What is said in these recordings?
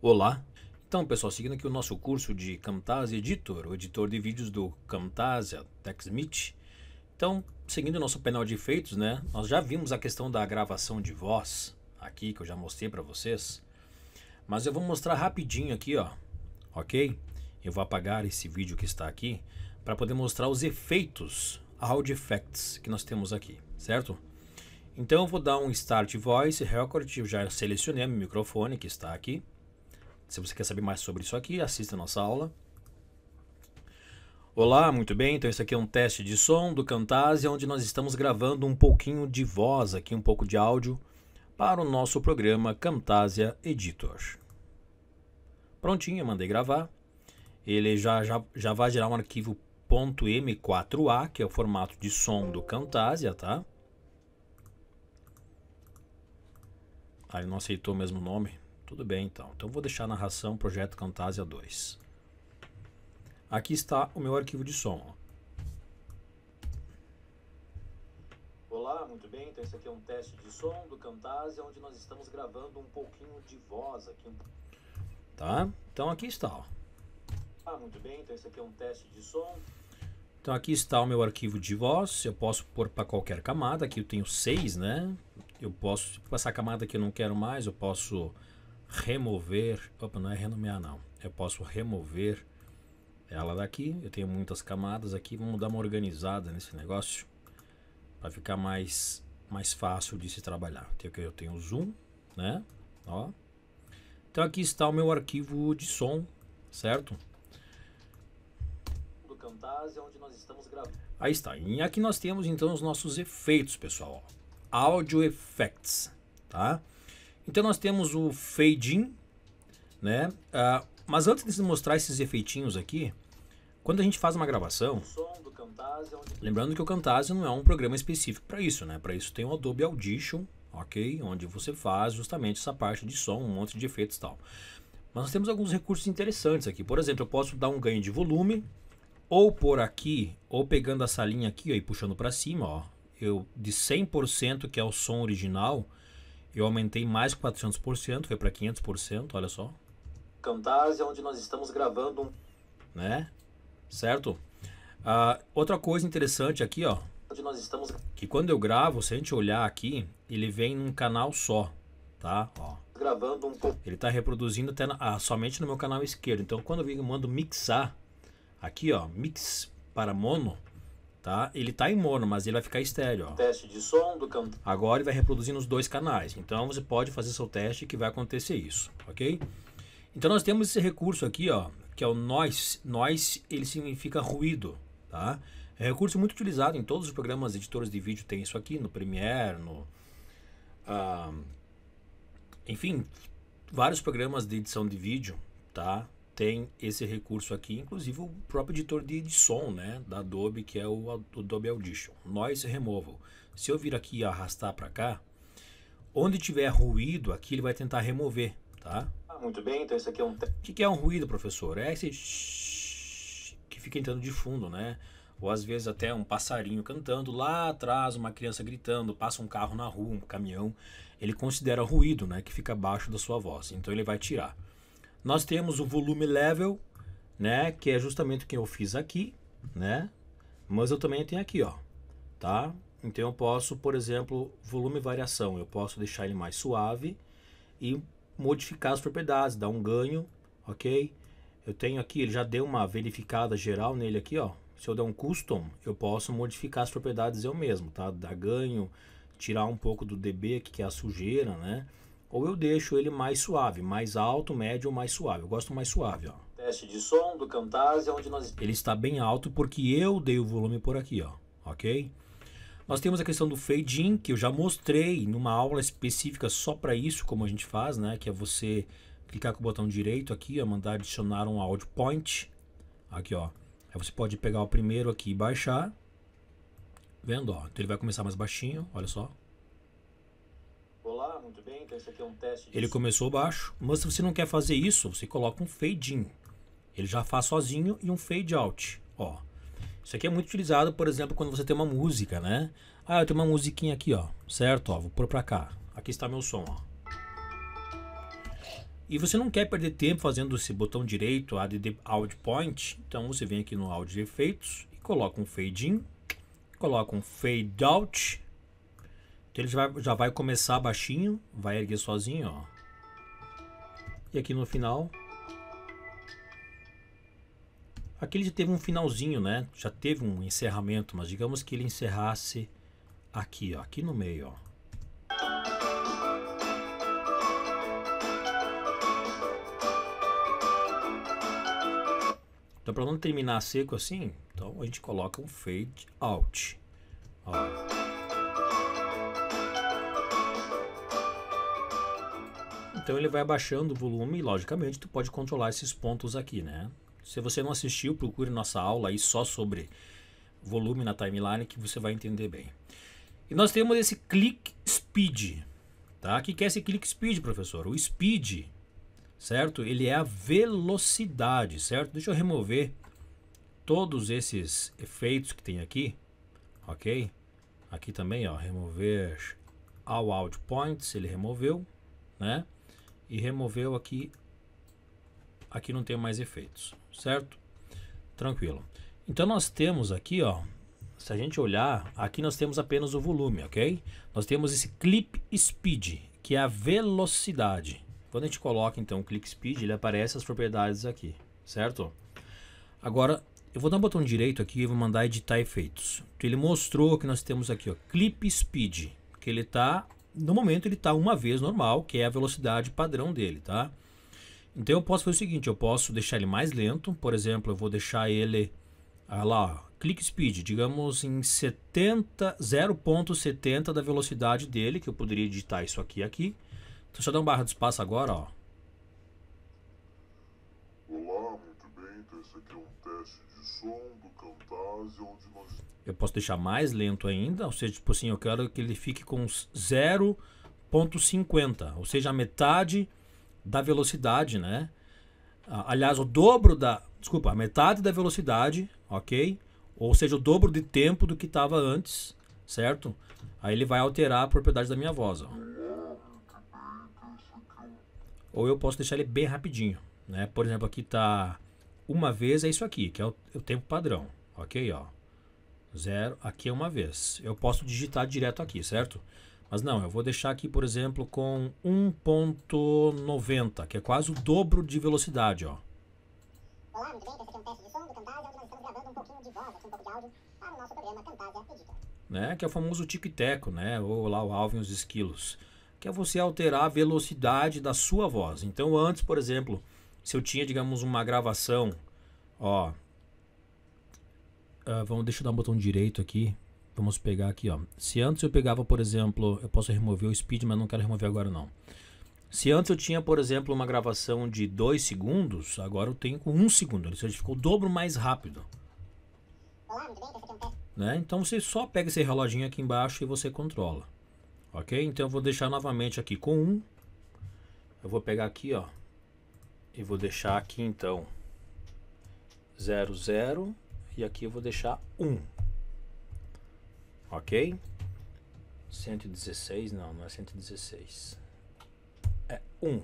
Olá! Então, pessoal, seguindo aqui o nosso curso de Camtasia Editor, o editor de vídeos do Camtasia TechSmith. Então, seguindo o nosso painel de efeitos, né? Nós já vimos a questão da gravação de voz aqui, que eu já mostrei para vocês. Mas eu vou mostrar rapidinho aqui, ó. Ok? Eu vou apagar esse vídeo que está aqui para poder mostrar os efeitos, Audio Effects, que nós temos aqui, certo? Então, eu vou dar um Start Voice Record, eu já selecionei meu microfone que está aqui. Se você quer saber mais sobre isso aqui, assista a nossa aula. Olá, muito bem. Então isso aqui é um teste de som do Camtasia, onde nós estamos gravando um pouquinho de voz aqui, um pouco de áudio para o nosso programa Camtasia Editor. Prontinho, mandei gravar. Ele já, já, já vai gerar um arquivo .m4a, que é o formato de som do Camtasia, tá? aí não aceitou o mesmo nome. Tudo bem então. Então vou deixar a narração Projeto Camtasia 2. Aqui está o meu arquivo de som. Olá, muito bem. Então esse aqui é um teste de som do Camtasia, onde nós estamos gravando um pouquinho de voz aqui. Tá? Então aqui está. Ó. Ah, muito bem. Então esse aqui é um teste de som. Então aqui está o meu arquivo de voz, eu posso pôr para qualquer camada, aqui eu tenho seis, né? Eu posso passar tipo, a camada que eu não quero mais, eu posso remover, opa, não é renomear não, eu posso remover ela daqui, eu tenho muitas camadas aqui, vamos dar uma organizada nesse negócio para ficar mais, mais fácil de se trabalhar. Então, eu tenho o zoom, né? Ó. Então aqui está o meu arquivo de som, certo? Do Camtasia, é onde nós estamos gravando. Aí está. E aqui nós temos então os nossos efeitos, pessoal. áudio Audio Effects, tá? Então nós temos o fade in, né? Ah, mas antes de mostrar esses efeitinhos aqui, quando a gente faz uma gravação, é lembrando que o Camtasia não é um programa específico para isso, né? Para isso tem o Adobe Audition, ok? Onde você faz justamente essa parte de som, um monte de efeitos e tal. Mas nós temos alguns recursos interessantes aqui. Por exemplo, eu posso dar um ganho de volume, ou por aqui, ou pegando essa linha aqui ó, e puxando para cima, ó, eu de 100% que é o som original, eu aumentei mais 400%, foi para 500%, olha só. Camtasia, é onde nós estamos gravando. Né? Certo? Uh, outra coisa interessante aqui, ó. Onde nós estamos... Que quando eu gravo, se a gente olhar aqui, ele vem num canal só, tá? Ó. Gravando um pouco. Ele está reproduzindo até na, ah, somente no meu canal esquerdo. Então, quando eu mando mixar, aqui, ó, mix para mono, tá? Ele tá em mono, mas ele vai ficar estéreo, ó. Teste de som do canto. Agora ele vai reproduzir nos dois canais. Então você pode fazer seu teste que vai acontecer isso, ok? Então nós temos esse recurso aqui, ó, que é o noise. Noise, ele significa ruído, tá? É um recurso muito utilizado em todos os programas editores de vídeo tem isso aqui, no Premiere, no ah, enfim, vários programas de edição de vídeo, tá? tem esse recurso aqui, inclusive o próprio editor de, de som né, da Adobe, que é o Adobe Audition, Noise Removal. Se eu vir aqui e arrastar para cá, onde tiver ruído aqui, ele vai tentar remover, tá? Ah, muito bem, então esse aqui é um... O que, que é um ruído, professor? É esse que fica entrando de fundo, né? Ou às vezes até um passarinho cantando lá atrás, uma criança gritando, passa um carro na rua, um caminhão. Ele considera ruído, né? Que fica abaixo da sua voz, então ele vai tirar. Nós temos o volume level, né? Que é justamente o que eu fiz aqui, né? Mas eu também tenho aqui, ó, tá? Então eu posso, por exemplo, volume variação, eu posso deixar ele mais suave e modificar as propriedades, dar um ganho, ok? Eu tenho aqui, ele já deu uma verificada geral nele aqui, ó. Se eu der um custom, eu posso modificar as propriedades eu mesmo, tá? Dar ganho, tirar um pouco do DB, que é a sujeira, né? ou eu deixo ele mais suave, mais alto, médio ou mais suave. Eu gosto mais suave, ó. Teste de som do Camtasia, onde nós... Ele está bem alto porque eu dei o volume por aqui, ó, ok? Nós temos a questão do fade in, que eu já mostrei numa aula específica só para isso, como a gente faz, né? Que é você clicar com o botão direito aqui, ó, mandar adicionar um audio point, aqui, ó. Aí você pode pegar o primeiro aqui e baixar, vendo, ó. Então ele vai começar mais baixinho, olha só. Olá, muito bem, então esse aqui é um teste. Ele começou baixo, mas se você não quer fazer isso, você coloca um fade in. Ele já faz sozinho e um fade out, ó. Isso aqui é muito utilizado, por exemplo, quando você tem uma música, né? Ah, eu tenho uma musiquinha aqui, ó, certo? Ó, vou pôr pra cá. Aqui está meu som, ó. E você não quer perder tempo fazendo esse botão direito, ADD Out Point, então você vem aqui no áudio Efeitos e coloca um Fade In, coloca um Fade Out então ele já vai, já vai começar baixinho, vai erguer sozinho, ó. E aqui no final. Aqui ele já teve um finalzinho, né? Já teve um encerramento, mas digamos que ele encerrasse aqui, ó, aqui no meio, ó. Então, para não terminar seco assim, então a gente coloca um fade out. Ó. Então ele vai abaixando o volume e, logicamente, tu pode controlar esses pontos aqui, né? Se você não assistiu, procure nossa aula aí só sobre volume na timeline que você vai entender bem. E nós temos esse click speed, tá? O que é esse click speed, professor? O speed, certo? Ele é a velocidade, certo? Deixa eu remover todos esses efeitos que tem aqui, ok? Aqui também, ó, remover all out points, ele removeu, né? e removeu aqui, aqui não tem mais efeitos, certo? Tranquilo. Então nós temos aqui, ó, se a gente olhar, aqui nós temos apenas o volume, ok? Nós temos esse clip speed, que é a velocidade. Quando a gente coloca então o click speed, ele aparece as propriedades aqui, certo? Agora, eu vou dar um botão direito aqui e vou mandar editar efeitos. Então, ele mostrou que nós temos aqui, ó, clip speed, que ele está no momento ele está uma vez normal, que é a velocidade padrão dele, tá? Então eu posso fazer o seguinte, eu posso deixar ele mais lento, por exemplo, eu vou deixar ele, olha ah lá, click speed, digamos em 0.70 da velocidade dele, que eu poderia editar isso aqui aqui. Então só dá um barra de espaço agora, ó. Olá, muito bem, então esse aqui é um teste de som do cantor eu posso deixar mais lento ainda, ou seja, tipo assim, eu quero que ele fique com 0.50, ou seja, a metade da velocidade, né? Aliás, o dobro da, desculpa, a metade da velocidade, ok? Ou seja, o dobro de tempo do que estava antes, certo? Aí ele vai alterar a propriedade da minha voz, ó. Ou eu posso deixar ele bem rapidinho, né? Por exemplo, aqui está uma vez é isso aqui, que é o, o tempo padrão ok, ó. Zero, aqui é uma vez. Eu posso digitar direto aqui, certo? Mas não, eu vou deixar aqui, por exemplo, com 1.90, que é quase o dobro de velocidade, ó. Olá, muito bem, esse aqui é um teste de som do Camtasia, onde nós estamos gravando um pouquinho de voz, aqui um pouco de áudio, para o nosso programa Camtasia é Edita. Né, que é o famoso tic-teco, né, ou lá o Alvin os esquilos, que é você alterar a velocidade da sua voz. Então, antes, por exemplo, se eu tinha, digamos, uma gravação, ó, Uh, vamos, deixa eu dar um botão direito aqui. Vamos pegar aqui, ó. Se antes eu pegava, por exemplo, eu posso remover o speed, mas não quero remover agora não. Se antes eu tinha, por exemplo, uma gravação de 2 segundos, agora eu tenho com 1 um segundo. Ele ficou o dobro mais rápido. Ah, né? Então você só pega esse reloginho aqui embaixo e você controla. Ok? Então eu vou deixar novamente aqui com 1. Um. Eu vou pegar aqui, ó. E vou deixar aqui então. 00. E aqui eu vou deixar 1. Ok? 116, não, não é 116. É 1.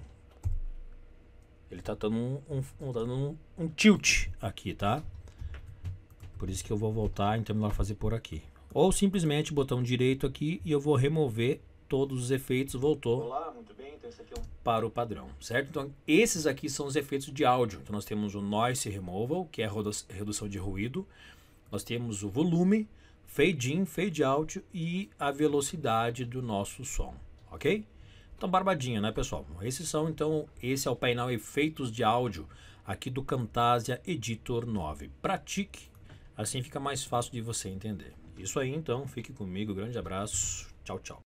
Ele tá dando um, um, tá dando um, um tilt aqui, tá? Por isso que eu vou voltar, então é melhor fazer por aqui. Ou simplesmente botão direito aqui e eu vou remover todos os efeitos. Voltou. Olá, muito bem. Então esse aqui é um para o padrão, certo? Então, esses aqui são os efeitos de áudio. Então, nós temos o noise removal, que é a redução de ruído, nós temos o volume, fade in, fade out e a velocidade do nosso som, ok? Então, barbadinha, né, pessoal? Esses são, então, esse é o painel efeitos de áudio aqui do Camtasia Editor 9. Pratique, assim fica mais fácil de você entender. Isso aí, então, fique comigo, grande abraço, tchau, tchau.